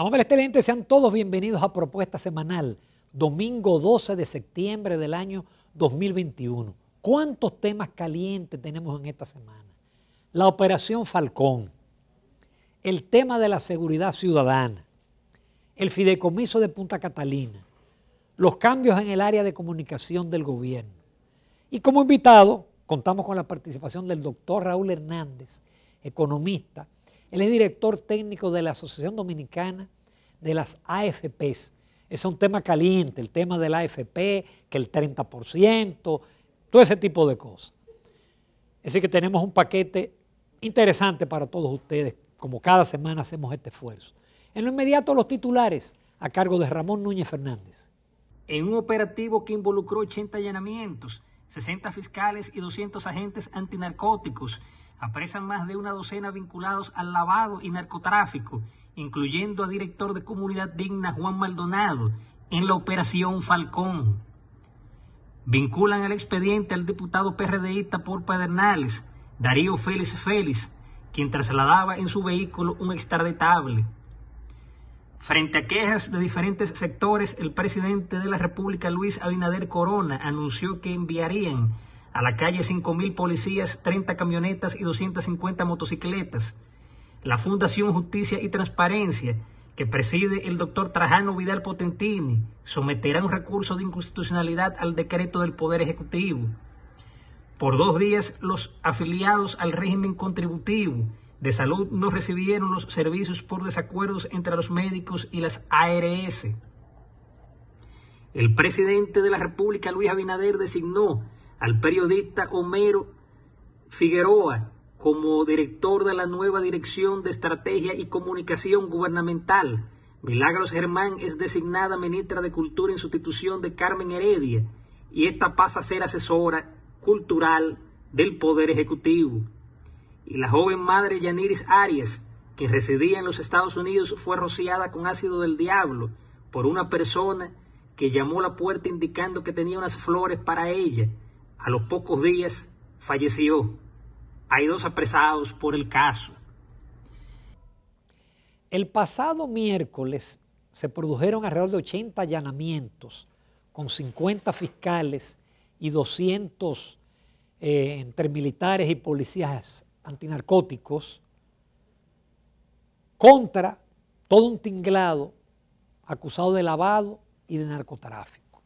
Amables televidentes, sean todos bienvenidos a Propuesta Semanal, domingo 12 de septiembre del año 2021. ¿Cuántos temas calientes tenemos en esta semana? La operación Falcón, el tema de la seguridad ciudadana, el fideicomiso de Punta Catalina, los cambios en el área de comunicación del gobierno. Y como invitado, contamos con la participación del doctor Raúl Hernández, economista, él es director técnico de la Asociación Dominicana de las AFPs. Es un tema caliente, el tema de la AFP, que el 30%, todo ese tipo de cosas. Así que tenemos un paquete interesante para todos ustedes, como cada semana hacemos este esfuerzo. En lo inmediato, los titulares a cargo de Ramón Núñez Fernández. En un operativo que involucró 80 allanamientos, 60 fiscales y 200 agentes antinarcóticos, apresan más de una docena vinculados al lavado y narcotráfico, incluyendo a director de Comunidad Digna Juan Maldonado en la Operación Falcón. Vinculan al expediente al diputado PRDista por Pedernales, Darío Félix Félix, quien trasladaba en su vehículo un extraditable. Frente a quejas de diferentes sectores, el presidente de la República, Luis Abinader Corona, anunció que enviarían a la calle 5.000 policías, 30 camionetas y 250 motocicletas. La Fundación Justicia y Transparencia, que preside el doctor Trajano Vidal Potentini, someterá un recurso de inconstitucionalidad al decreto del Poder Ejecutivo. Por dos días, los afiliados al régimen contributivo de salud no recibieron los servicios por desacuerdos entre los médicos y las ARS. El presidente de la República, Luis Abinader, designó al periodista Homero Figueroa como director de la nueva Dirección de Estrategia y Comunicación Gubernamental. Milagros Germán es designada ministra de Cultura en sustitución de Carmen Heredia y esta pasa a ser asesora cultural del Poder Ejecutivo. Y la joven madre Yaniris Arias, que residía en los Estados Unidos, fue rociada con ácido del diablo por una persona que llamó a la puerta indicando que tenía unas flores para ella a los pocos días falleció. Hay dos apresados por el caso. El pasado miércoles se produjeron alrededor de 80 allanamientos con 50 fiscales y 200 eh, entre militares y policías antinarcóticos contra todo un tinglado acusado de lavado y de narcotráfico.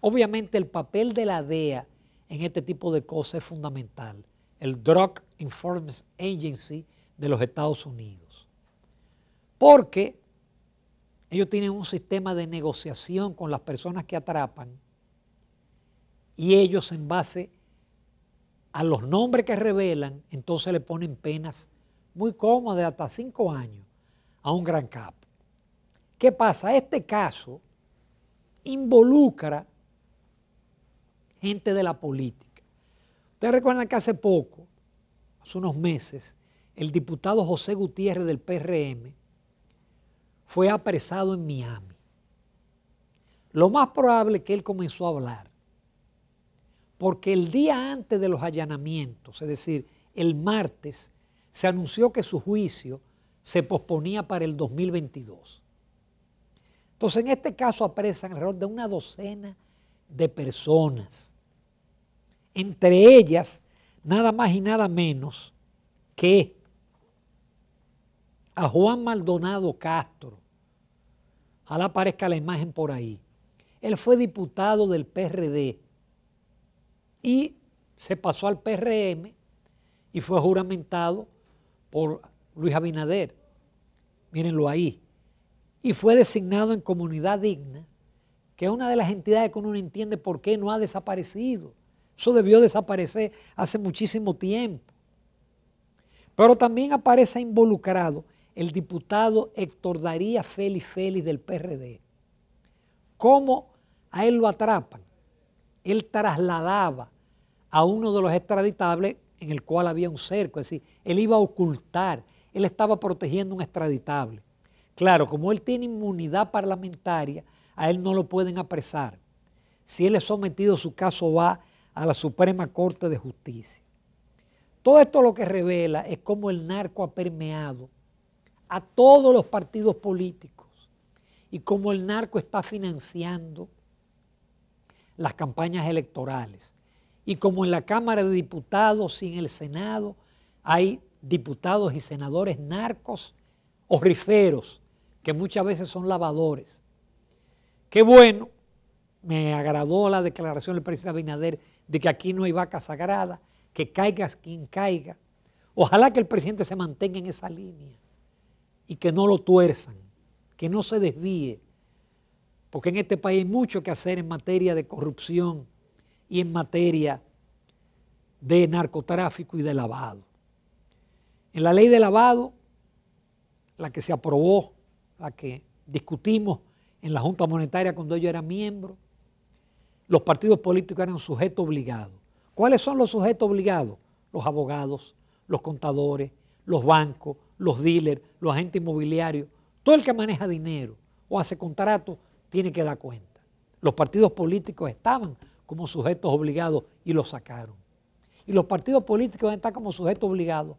Obviamente el papel de la DEA en este tipo de cosas es fundamental, el Drug Enforcement Agency de los Estados Unidos. Porque ellos tienen un sistema de negociación con las personas que atrapan y ellos en base a los nombres que revelan, entonces le ponen penas muy cómodas hasta cinco años a un gran capo. ¿Qué pasa? Este caso involucra gente de la política. Ustedes recuerdan que hace poco, hace unos meses, el diputado José Gutiérrez del PRM fue apresado en Miami. Lo más probable es que él comenzó a hablar, porque el día antes de los allanamientos, es decir, el martes, se anunció que su juicio se posponía para el 2022. Entonces, en este caso apresan alrededor de una docena de personas entre ellas nada más y nada menos que a Juan Maldonado Castro. Ojalá aparezca la imagen por ahí. Él fue diputado del PRD y se pasó al PRM y fue juramentado por Luis Abinader. Mírenlo ahí. Y fue designado en Comunidad Digna, que es una de las entidades que uno no entiende por qué no ha desaparecido. Eso debió desaparecer hace muchísimo tiempo. Pero también aparece involucrado el diputado Héctor Daría Félix Félix del PRD. ¿Cómo a él lo atrapan? Él trasladaba a uno de los extraditables en el cual había un cerco, es decir, él iba a ocultar, él estaba protegiendo un extraditable. Claro, como él tiene inmunidad parlamentaria, a él no lo pueden apresar. Si él es sometido, su caso va a la Suprema Corte de Justicia. Todo esto lo que revela es cómo el narco ha permeado a todos los partidos políticos y cómo el narco está financiando las campañas electorales. Y como en la Cámara de Diputados y en el Senado hay diputados y senadores narcos o riferos, que muchas veces son lavadores. Qué bueno, me agradó la declaración del presidente Abinader de que aquí no hay vaca sagrada, que caiga quien caiga. Ojalá que el presidente se mantenga en esa línea y que no lo tuerzan, que no se desvíe, porque en este país hay mucho que hacer en materia de corrupción y en materia de narcotráfico y de lavado. En la ley de lavado, la que se aprobó, la que discutimos en la Junta Monetaria cuando yo era miembro, los partidos políticos eran sujetos obligados. ¿Cuáles son los sujetos obligados? Los abogados, los contadores, los bancos, los dealers, los agentes inmobiliarios, todo el que maneja dinero o hace contratos tiene que dar cuenta. Los partidos políticos estaban como sujetos obligados y los sacaron. Y los partidos políticos están como sujetos obligados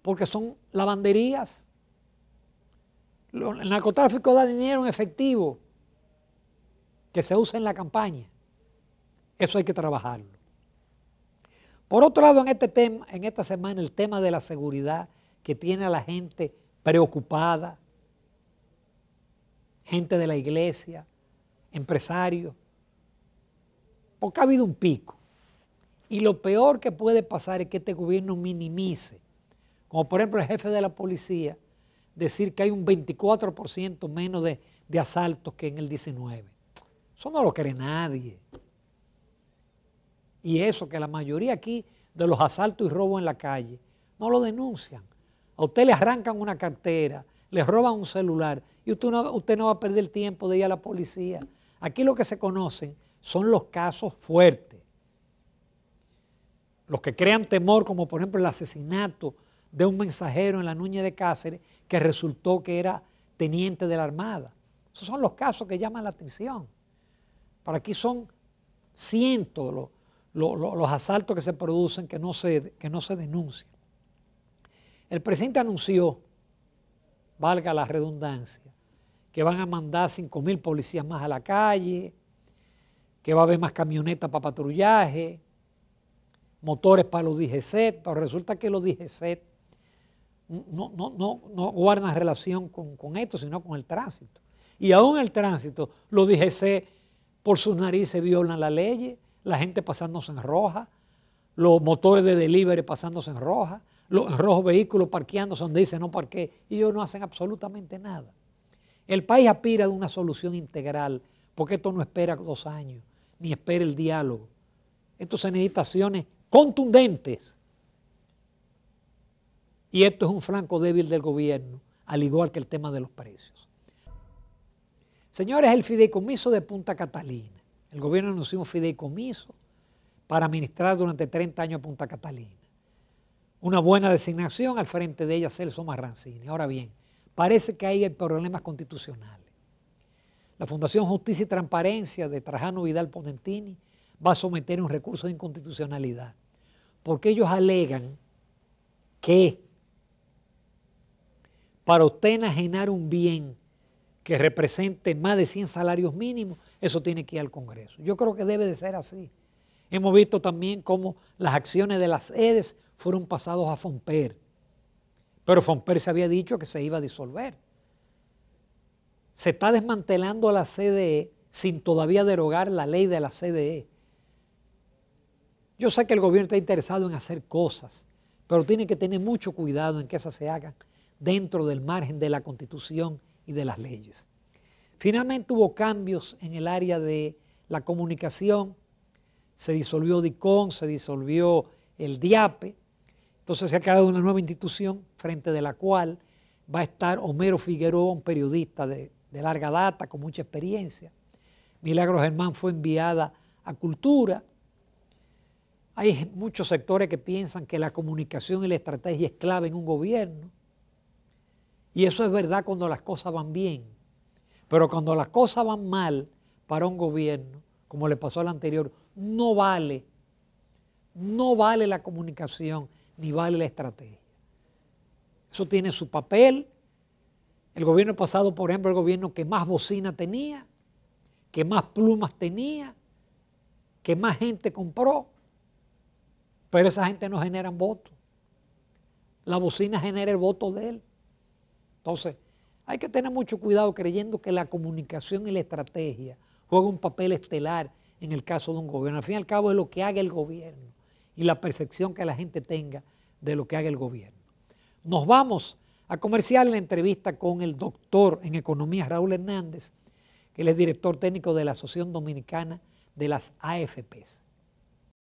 porque son lavanderías. El narcotráfico da dinero en efectivo que se usa en la campaña. Eso hay que trabajarlo. Por otro lado, en, este tema, en esta semana el tema de la seguridad que tiene a la gente preocupada, gente de la iglesia, empresarios, porque ha habido un pico. Y lo peor que puede pasar es que este gobierno minimice, como por ejemplo el jefe de la policía, decir que hay un 24% menos de, de asaltos que en el 19. Eso no lo cree nadie. Y eso, que la mayoría aquí de los asaltos y robos en la calle, no lo denuncian. A usted le arrancan una cartera, le roban un celular y usted no, usted no va a perder tiempo de ir a la policía. Aquí lo que se conocen son los casos fuertes. Los que crean temor, como por ejemplo el asesinato de un mensajero en la Nuña de Cáceres que resultó que era teniente de la Armada. Esos son los casos que llaman la atención. Para aquí son cientos los, los asaltos que se producen, que no se, que no se denuncian. El presidente anunció, valga la redundancia, que van a mandar 5.000 mil policías más a la calle, que va a haber más camionetas para patrullaje, motores para los DGC, pero resulta que los DGC no, no, no, guardan relación con, con, esto, sino con el tránsito. Y aún el tránsito, los DGC por sus narices violan la ley, la gente pasándose en roja, los motores de delivery pasándose en roja, los rojos vehículos parqueándose donde dice no parqué, y ellos no hacen absolutamente nada. El país aspira a una solución integral, porque esto no espera dos años, ni espera el diálogo. Esto se necesita acciones contundentes. Y esto es un flanco débil del gobierno, al igual que el tema de los precios. Señores, el fideicomiso de Punta Catalina el gobierno anunció un fideicomiso para administrar durante 30 años a Punta Catalina. Una buena designación al frente de ella Celso Marrancini. Ahora bien, parece que hay problemas constitucionales. La Fundación Justicia y Transparencia de Trajano Vidal Ponentini va a someter un recurso de inconstitucionalidad, porque ellos alegan que para usted enajenar un bien que represente más de 100 salarios mínimos, eso tiene que ir al Congreso. Yo creo que debe de ser así. Hemos visto también cómo las acciones de las sedes fueron pasadas a Fomper. Pero Fomper se había dicho que se iba a disolver. Se está desmantelando la CDE sin todavía derogar la ley de la CDE. Yo sé que el gobierno está interesado en hacer cosas, pero tiene que tener mucho cuidado en que esas se hagan dentro del margen de la constitución y de las leyes. Finalmente hubo cambios en el área de la comunicación, se disolvió DICON, se disolvió el DIAPE, entonces se ha creado una nueva institución frente de la cual va a estar Homero Figueroa, un periodista de, larga data, con mucha experiencia. Milagros Germán fue enviada a Cultura. Hay muchos sectores que piensan que la comunicación y la estrategia es clave en un gobierno. Y eso es verdad cuando las cosas van bien pero cuando las cosas van mal para un gobierno, como le pasó al anterior, no vale, no vale la comunicación ni vale la estrategia. Eso tiene su papel. El gobierno pasado, por ejemplo, el gobierno que más bocina tenía, que más plumas tenía, que más gente compró, pero esa gente no generan votos. La bocina genera el voto de él. Entonces, hay que tener mucho cuidado creyendo que la comunicación y la estrategia juegan un papel estelar en el caso de un gobierno. Al fin y al cabo es lo que haga el gobierno y la percepción que la gente tenga de lo que haga el gobierno. Nos vamos a comerciar la entrevista con el doctor en economía Raúl Hernández, que él es director técnico de la Asociación Dominicana de las AFPs.